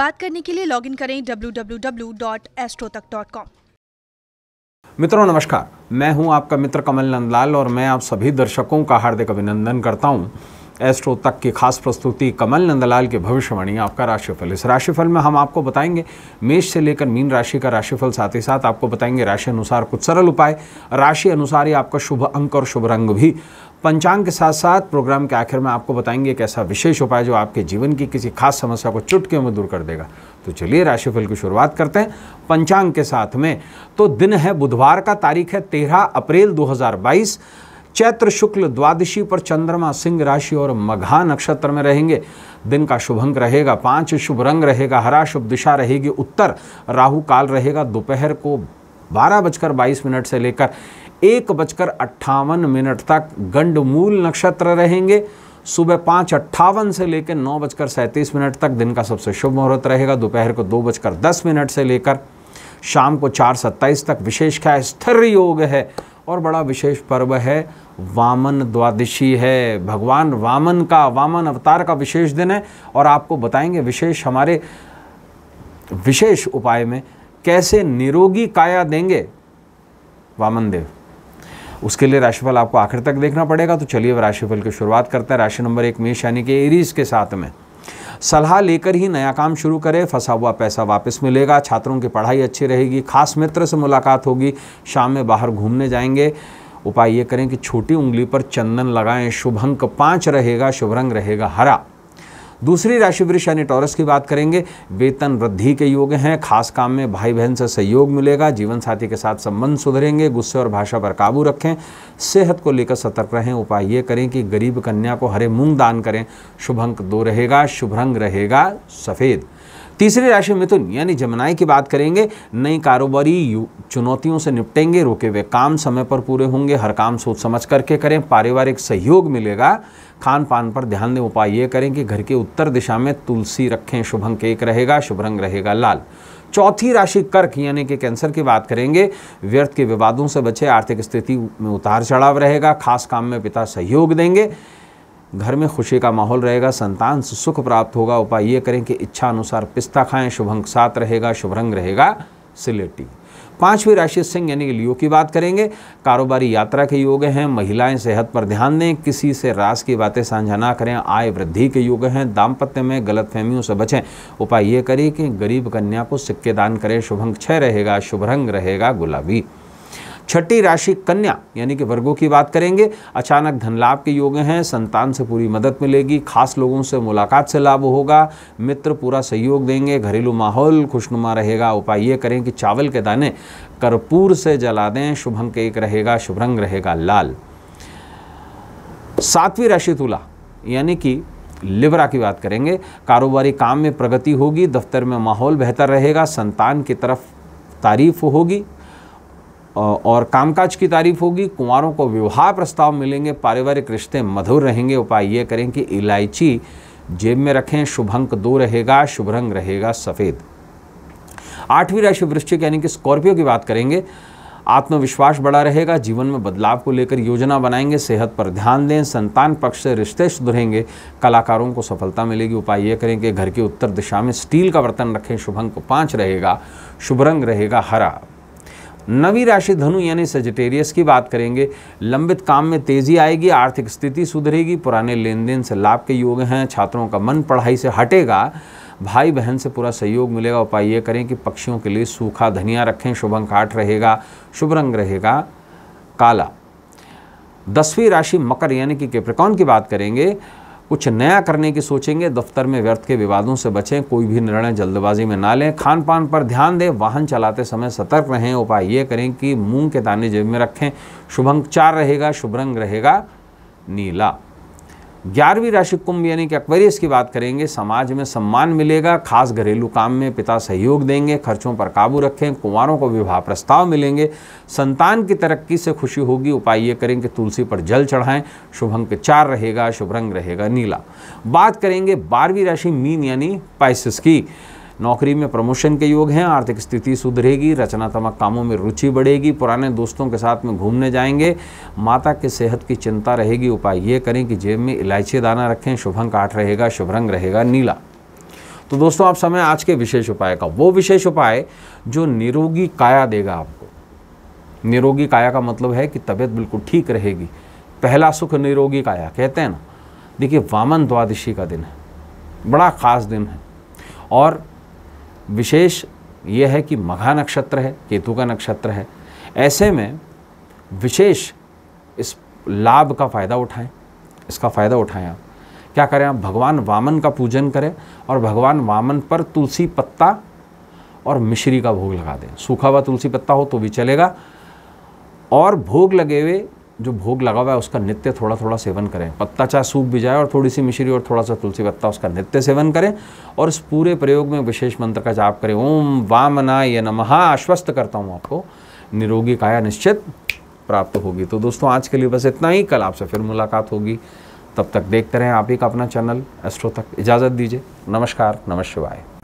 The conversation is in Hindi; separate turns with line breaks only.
बात करने के लिए लॉगिन करें www.astrotak.com मित्रों नमस्कार मैं हूं आपका मित्र कमल नंदलाल और मैं आप सभी दर्शकों का हार्दिक अभिनंदन करता हूं एस्ट्रो तक की खास प्रस्तुति कमल नंदलाल की भविष्यवाणी आपका राशिफल इस राशिफल में हम आपको बताएंगे मेष से लेकर मीन राशि का राशिफल साथ ही साथ आपको बताएंगे राशि अनुसार कुछ सरल उपाय राशि अनुसार ही आपका शुभ अंक और शुभ रंग भी पंचांग के साथ साथ प्रोग्राम के आखिर में आपको बताएंगे एक ऐसा विशेष उपाय जो आपके जीवन की किसी खास समस्या को चुटके में दूर कर देगा तो चलिए राशिफल की शुरुआत करते हैं पंचांग के साथ में तो दिन है बुधवार का तारीख है तेरह अप्रैल 2022 चैत्र शुक्ल द्वादशी पर चंद्रमा सिंह राशि और मघा नक्षत्र में रहेंगे दिन का शुभ अंक रहेगा पांच शुभ रंग रहेगा हरा शुभ दिशा रहेगी उत्तर राहु काल रहेगा दोपहर को बारह बजकर बाईस मिनट से लेकर एक बजकर अट्ठावन मिनट तक गंडमूल नक्षत्र रहेंगे सुबह पाँच अट्ठावन से लेकर नौ बजकर सैंतीस मिनट तक दिन का सबसे शुभ मुहूर्त रहेगा दोपहर को दो बजकर दस मिनट से लेकर शाम को चार सत्ताईस तक विशेष क्या स्थिर योग है और बड़ा विशेष पर्व है वामन द्वादशी है भगवान वामन का वामन अवतार का विशेष दिन है और आपको बताएंगे विशेष हमारे विशेष उपाय में कैसे निरोगी काया देंगे वामन देव उसके लिए राशिफल आपको आखिर तक देखना पड़ेगा तो चलिए राशिफल की शुरुआत करते हैं राशि नंबर एक मेष यानी कि एरीज के साथ में सलाह लेकर ही नया काम शुरू करें फंसा हुआ पैसा वापस मिलेगा छात्रों की पढ़ाई अच्छी रहेगी खास मित्र से मुलाकात होगी शाम में बाहर घूमने जाएंगे उपाय ये करें कि छोटी उंगली पर चंदन लगाएं शुभ अंक पाँच रहेगा शुभ रंग रहेगा हरा दूसरी राशि वृक्ष यानी टॉरस की बात करेंगे वेतन वृद्धि के योग हैं खास काम में भाई बहन से सहयोग मिलेगा जीवन साथी के साथ संबंध सुधरेंगे गुस्से और भाषा पर काबू रखें सेहत को लेकर सतर्क रहें उपाय ये करें कि गरीब कन्या को हरे मूंग दान करें शुभ अंक दो रहेगा शुभ रंग रहेगा सफ़ेद तीसरी राशि मिथुन यानी जमनाई की बात करेंगे नई कारोबारी चुनौतियों से निपटेंगे रुके हुए काम समय पर पूरे होंगे हर काम सोच समझ करके करें पारिवारिक सहयोग मिलेगा खान पान पर ध्यान दें उपाय ये करें कि घर के उत्तर दिशा में तुलसी रखें शुभ अंक एक रहेगा शुभ रंग रहेगा लाल चौथी राशि कर्क यानी कि कैंसर की बात करेंगे व्यर्थ के विवादों से बचे आर्थिक स्थिति में उतार चढ़ाव रहेगा खास काम में पिता सहयोग देंगे घर में खुशी का माहौल रहेगा संतान से सुख प्राप्त होगा उपाय ये करें कि इच्छा अनुसार पिस्ता खाएं शुभंग साथ रहेगा शुभ रंग रहेगा सिलेटी पांचवी राशि सिंह यानी कि लियो की बात करेंगे कारोबारी यात्रा के योग हैं महिलाएं सेहत पर ध्यान दें किसी से रास की बातें साझा ना करें आय वृद्धि के योग हैं दाम्पत्य में गलत फहमियों से बचें उपाय ये करें कि गरीब कन्या को सिक्के दान करें शुभंग छः रहेगा शुभ रंग रहेगा गुलाबी छठी राशि कन्या यानी कि वर्गों की बात करेंगे अचानक धन लाभ के योग हैं संतान से पूरी मदद मिलेगी खास लोगों से मुलाकात से लाभ होगा मित्र पूरा सहयोग देंगे घरेलू माहौल खुशनुमा रहेगा उपाय ये करें कि चावल के दाने कर्पूर से जला दें शुभ अंक एक रहेगा शुभ रंग रहेगा लाल सातवीं राशि तुला यानी कि लिब्रा की बात करेंगे कारोबारी काम में प्रगति होगी दफ्तर में माहौल बेहतर रहेगा संतान की तरफ तारीफ होगी और कामकाज की तारीफ होगी कुंवरों को विवाह प्रस्ताव मिलेंगे पारिवारिक रिश्ते मधुर रहेंगे उपाय ये करें कि इलायची जेब में रखें शुभ अंक दो रहेगा शुभ रंग रहेगा सफ़ेद आठवीं राशि वृश्चिक यानी कि स्कॉर्पियो की बात करेंगे आत्मविश्वास बड़ा रहेगा जीवन में बदलाव को लेकर योजना बनाएंगे सेहत पर ध्यान दें संतान पक्ष से रिश्ते सुधरेंगे कलाकारों को सफलता मिलेगी उपाय ये करें कि घर के उत्तर दिशा में स्टील का बर्तन रखें शुभ अंक पाँच रहेगा शुभ रंग रहेगा हरा नवी राशि धनु यानी सजिटेरियस की बात करेंगे लंबित काम में तेजी आएगी आर्थिक स्थिति सुधरेगी पुराने लेन देन से लाभ के योग हैं छात्रों का मन पढ़ाई से हटेगा भाई बहन से पूरा सहयोग मिलेगा उपाय ये करें कि पक्षियों के लिए सूखा धनिया रखें शुभ अंक आठ रहेगा शुभ रंग रहेगा काला दसवीं राशि मकर यानी कि केप्रिकॉन की बात करेंगे कुछ नया करने की सोचेंगे दफ्तर में व्यर्थ के विवादों से बचें कोई भी निर्णय जल्दबाजी में ना लें खान पान पर ध्यान दें वाहन चलाते समय सतर्क रहें उपाय ये करें कि मूंग के दाने जेब में रखें शुभंग चार रहेगा शुभ रंग रहेगा नीला ग्यारहवीं राशि कुंभ यानी कि अक्वेरियस की बात करेंगे समाज में सम्मान मिलेगा खास घरेलू काम में पिता सहयोग देंगे खर्चों पर काबू रखें कुंवारों को विवाह प्रस्ताव मिलेंगे संतान की तरक्की से खुशी होगी उपाय ये करें कि तुलसी पर जल चढ़ाएं शुभ अंक चार रहेगा शुभ रंग रहेगा नीला बात करेंगे बारहवीं राशि मीन यानी पाइसिस की नौकरी में प्रमोशन के योग हैं आर्थिक स्थिति सुधरेगी रचनात्मक कामों में रुचि बढ़ेगी पुराने दोस्तों के साथ में घूमने जाएंगे माता के सेहत की चिंता रहेगी उपाय ये करें कि जेब में इलायची दाना रखें शुभंग काठ रहेगा शुभ रंग रहेगा नीला तो दोस्तों आप समय आज के विशेष उपाय का वो विशेष उपाय जो निरोगी काया देगा आपको निरोगी काया का मतलब है कि तबीयत बिल्कुल ठीक रहेगी पहला सुख निरोगी काया कहते हैं ना देखिए वामन द्वादशी का दिन है बड़ा ख़ास दिन है और विशेष ये है कि मघा नक्षत्र है केतु का नक्षत्र है ऐसे में विशेष इस लाभ का फ़ायदा उठाएं इसका फ़ायदा उठाएं आप क्या करें आप भगवान वामन का पूजन करें और भगवान वामन पर तुलसी पत्ता और मिश्री का भोग लगा दें सूखा हुआ तुलसी पत्ता हो तो भी चलेगा और भोग लगे हुए जो भोग लगा हुआ है उसका नित्य थोड़ा थोड़ा सेवन करें पत्ता चाय सूप भी जाए और थोड़ी सी मिश्री और थोड़ा सा तुलसी पत्ता उसका नित्य सेवन करें और इस पूरे प्रयोग में विशेष मंत्र का जाप करें ओम वामना ये नमः आश्वस्त करता हूँ आपको निरोगी काया निश्चित प्राप्त होगी तो दोस्तों आज के लिए बस इतना ही कल आपसे फिर मुलाकात होगी तब तक देखते रहें आप ही का अपना चैनल एस्ट्रो तक इजाज़त दीजिए नमस्कार नमस्वाय